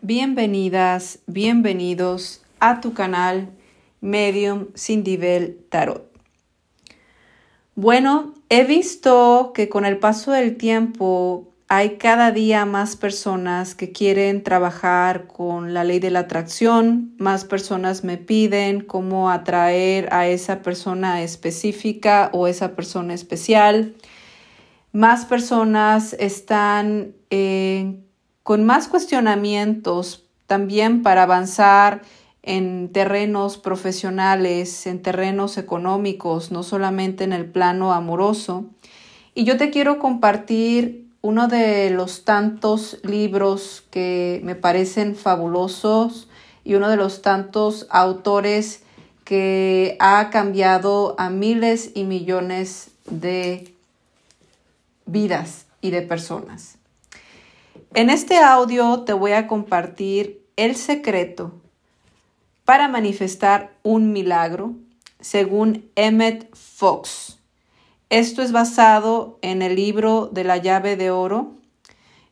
Bienvenidas, bienvenidos a tu canal Medium Sindivel Tarot. Bueno, he visto que con el paso del tiempo hay cada día más personas que quieren trabajar con la ley de la atracción, más personas me piden cómo atraer a esa persona específica o esa persona especial, más personas están en con más cuestionamientos también para avanzar en terrenos profesionales, en terrenos económicos, no solamente en el plano amoroso. Y yo te quiero compartir uno de los tantos libros que me parecen fabulosos y uno de los tantos autores que ha cambiado a miles y millones de vidas y de personas. En este audio te voy a compartir el secreto para manifestar un milagro según Emmett Fox. Esto es basado en el libro de la llave de oro.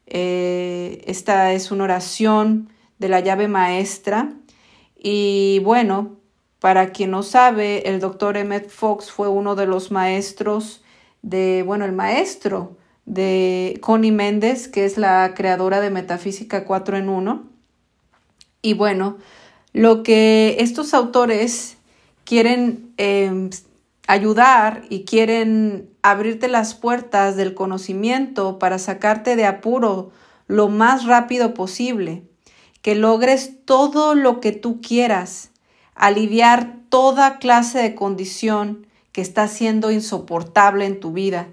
Eh, esta es una oración de la llave maestra. Y bueno, para quien no sabe, el doctor Emmett Fox fue uno de los maestros de, bueno, el maestro de Connie Méndez, que es la creadora de Metafísica 4 en 1. Y bueno, lo que estos autores quieren em, ayudar y quieren abrirte las puertas del conocimiento para sacarte de apuro lo más rápido posible, que logres todo lo que tú quieras, aliviar toda clase de condición que está siendo insoportable en tu vida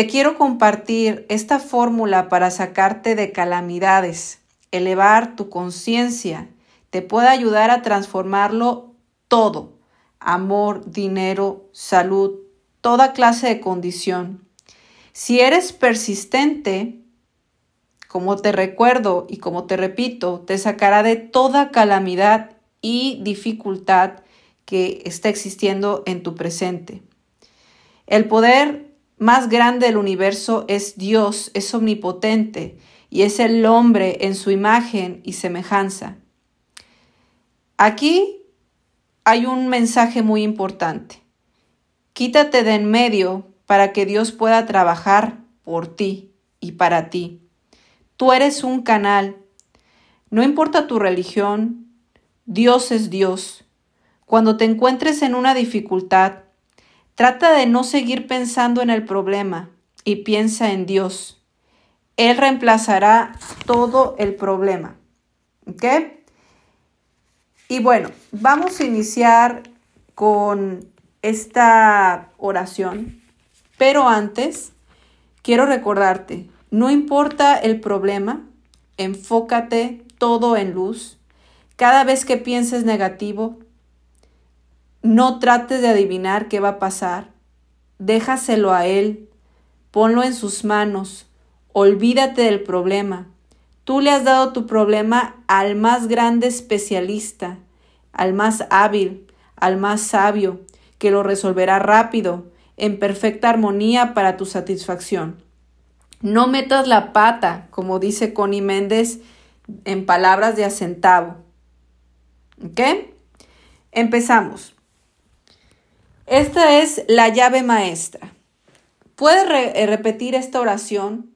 te quiero compartir esta fórmula para sacarte de calamidades, elevar tu conciencia, te puede ayudar a transformarlo todo, amor, dinero, salud, toda clase de condición. Si eres persistente, como te recuerdo y como te repito, te sacará de toda calamidad y dificultad que está existiendo en tu presente. El poder más grande del universo es Dios, es omnipotente y es el hombre en su imagen y semejanza. Aquí hay un mensaje muy importante. Quítate de en medio para que Dios pueda trabajar por ti y para ti. Tú eres un canal. No importa tu religión, Dios es Dios. Cuando te encuentres en una dificultad, Trata de no seguir pensando en el problema y piensa en Dios. Él reemplazará todo el problema. ¿Ok? Y bueno, vamos a iniciar con esta oración. Pero antes, quiero recordarte, no importa el problema, enfócate todo en luz. Cada vez que pienses negativo, no trates de adivinar qué va a pasar. Déjaselo a Él. Ponlo en sus manos. Olvídate del problema. Tú le has dado tu problema al más grande especialista, al más hábil, al más sabio, que lo resolverá rápido, en perfecta armonía para tu satisfacción. No metas la pata, como dice Connie Méndez en palabras de acentavo. ¿Ok? Empezamos. Esta es la llave maestra. Puedes eh, repetir esta oración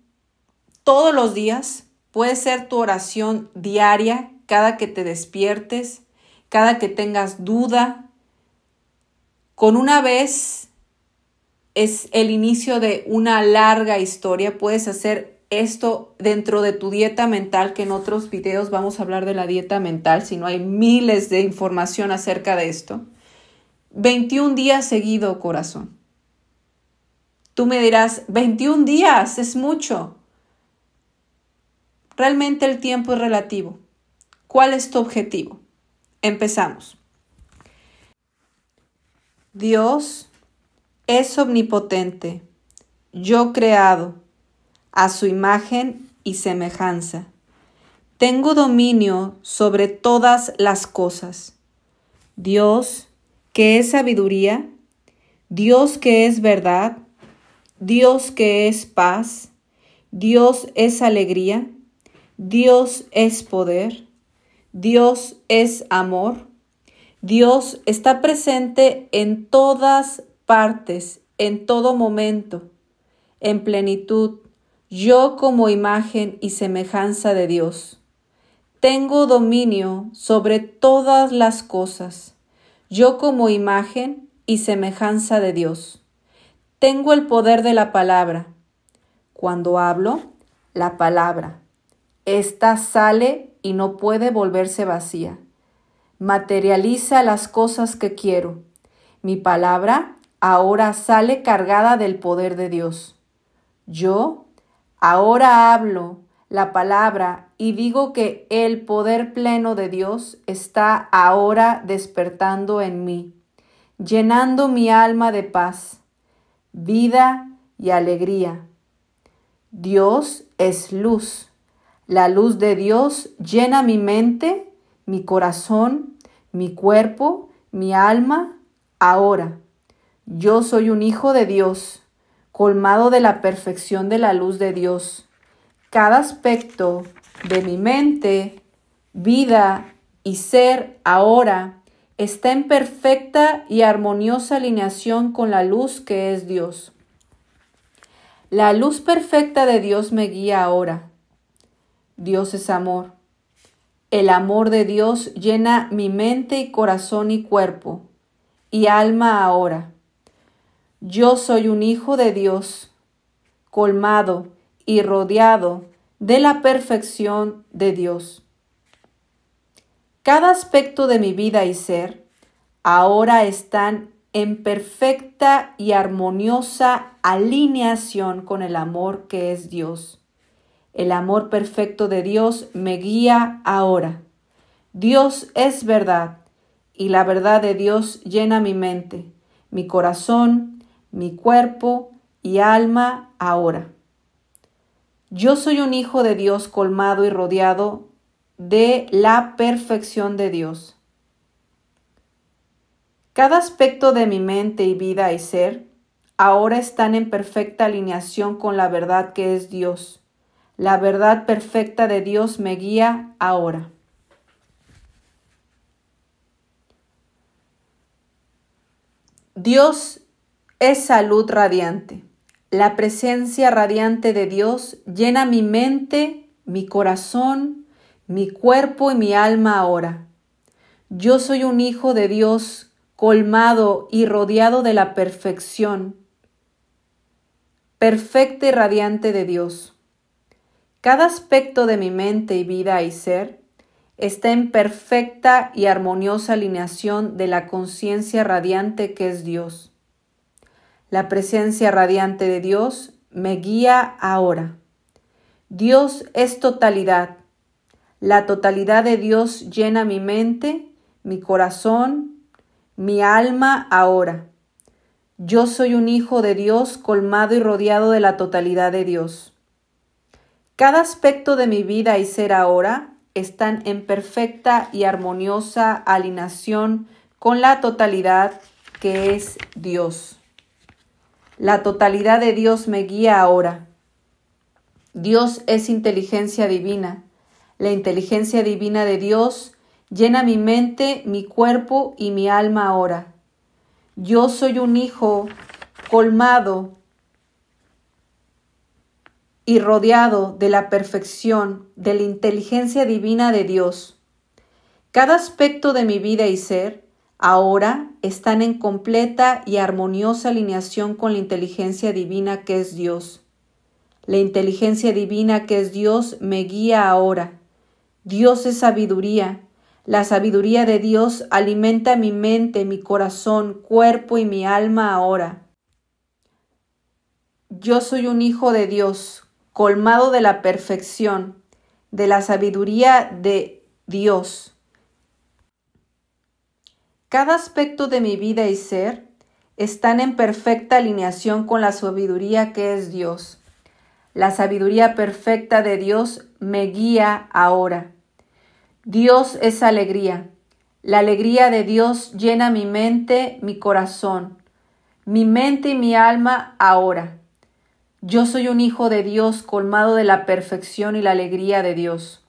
todos los días. Puede ser tu oración diaria, cada que te despiertes, cada que tengas duda. Con una vez es el inicio de una larga historia. Puedes hacer esto dentro de tu dieta mental, que en otros videos vamos a hablar de la dieta mental, si no hay miles de información acerca de esto. 21 días seguido, corazón. Tú me dirás, 21 días es mucho. Realmente el tiempo es relativo. ¿Cuál es tu objetivo? Empezamos. Dios es omnipotente, yo creado, a su imagen y semejanza. Tengo dominio sobre todas las cosas. Dios que es sabiduría, Dios que es verdad, Dios que es paz, Dios es alegría, Dios es poder, Dios es amor. Dios está presente en todas partes, en todo momento, en plenitud, yo como imagen y semejanza de Dios. Tengo dominio sobre todas las cosas yo como imagen y semejanza de Dios. Tengo el poder de la palabra. Cuando hablo, la palabra. Esta sale y no puede volverse vacía. Materializa las cosas que quiero. Mi palabra ahora sale cargada del poder de Dios. Yo ahora hablo la palabra y digo que el poder pleno de Dios está ahora despertando en mí, llenando mi alma de paz, vida y alegría. Dios es luz. La luz de Dios llena mi mente, mi corazón, mi cuerpo, mi alma, ahora. Yo soy un hijo de Dios, colmado de la perfección de la luz de Dios cada aspecto de mi mente, vida y ser ahora está en perfecta y armoniosa alineación con la luz que es Dios. La luz perfecta de Dios me guía ahora. Dios es amor. El amor de Dios llena mi mente y corazón y cuerpo y alma ahora. Yo soy un hijo de Dios, colmado, y rodeado de la perfección de Dios. Cada aspecto de mi vida y ser ahora están en perfecta y armoniosa alineación con el amor que es Dios. El amor perfecto de Dios me guía ahora. Dios es verdad y la verdad de Dios llena mi mente, mi corazón, mi cuerpo y alma ahora. Yo soy un hijo de Dios colmado y rodeado de la perfección de Dios. Cada aspecto de mi mente y vida y ser ahora están en perfecta alineación con la verdad que es Dios. La verdad perfecta de Dios me guía ahora. Dios es salud radiante. La presencia radiante de Dios llena mi mente, mi corazón, mi cuerpo y mi alma ahora. Yo soy un hijo de Dios colmado y rodeado de la perfección, perfecta y radiante de Dios. Cada aspecto de mi mente y vida y ser está en perfecta y armoniosa alineación de la conciencia radiante que es Dios. La presencia radiante de Dios me guía ahora. Dios es totalidad. La totalidad de Dios llena mi mente, mi corazón, mi alma ahora. Yo soy un hijo de Dios colmado y rodeado de la totalidad de Dios. Cada aspecto de mi vida y ser ahora están en perfecta y armoniosa alineación con la totalidad que es Dios. La totalidad de Dios me guía ahora. Dios es inteligencia divina. La inteligencia divina de Dios llena mi mente, mi cuerpo y mi alma ahora. Yo soy un hijo colmado y rodeado de la perfección, de la inteligencia divina de Dios. Cada aspecto de mi vida y ser Ahora están en completa y armoniosa alineación con la inteligencia divina que es Dios. La inteligencia divina que es Dios me guía ahora. Dios es sabiduría. La sabiduría de Dios alimenta mi mente, mi corazón, cuerpo y mi alma ahora. Yo soy un hijo de Dios, colmado de la perfección, de la sabiduría de Dios. Cada aspecto de mi vida y ser están en perfecta alineación con la sabiduría que es Dios. La sabiduría perfecta de Dios me guía ahora. Dios es alegría. La alegría de Dios llena mi mente, mi corazón, mi mente y mi alma ahora. Yo soy un hijo de Dios colmado de la perfección y la alegría de Dios.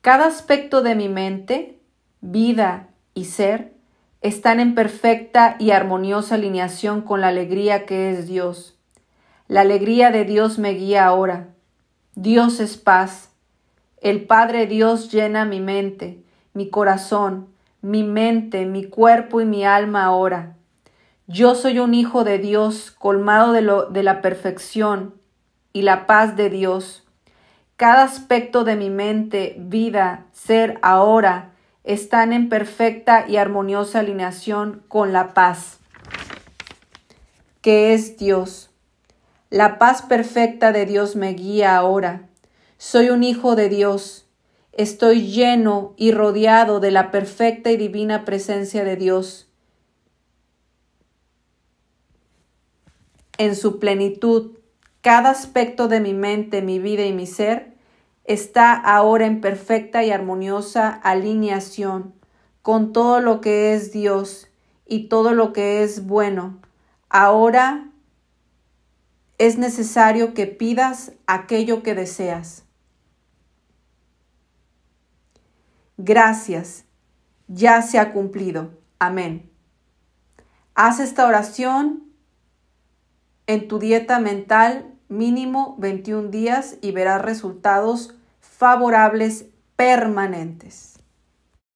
Cada aspecto de mi mente, vida y ser están en perfecta y armoniosa alineación con la alegría que es Dios. La alegría de Dios me guía ahora. Dios es paz. El Padre Dios llena mi mente, mi corazón, mi mente, mi cuerpo y mi alma ahora. Yo soy un hijo de Dios, colmado de, de la perfección y la paz de Dios. Cada aspecto de mi mente, vida, ser ahora, están en perfecta y armoniosa alineación con la paz, que es Dios. La paz perfecta de Dios me guía ahora. Soy un hijo de Dios. Estoy lleno y rodeado de la perfecta y divina presencia de Dios. En su plenitud, cada aspecto de mi mente, mi vida y mi ser está ahora en perfecta y armoniosa alineación con todo lo que es Dios y todo lo que es bueno. Ahora es necesario que pidas aquello que deseas. Gracias, ya se ha cumplido. Amén. Haz esta oración en tu dieta mental mínimo 21 días y verás resultados favorables permanentes.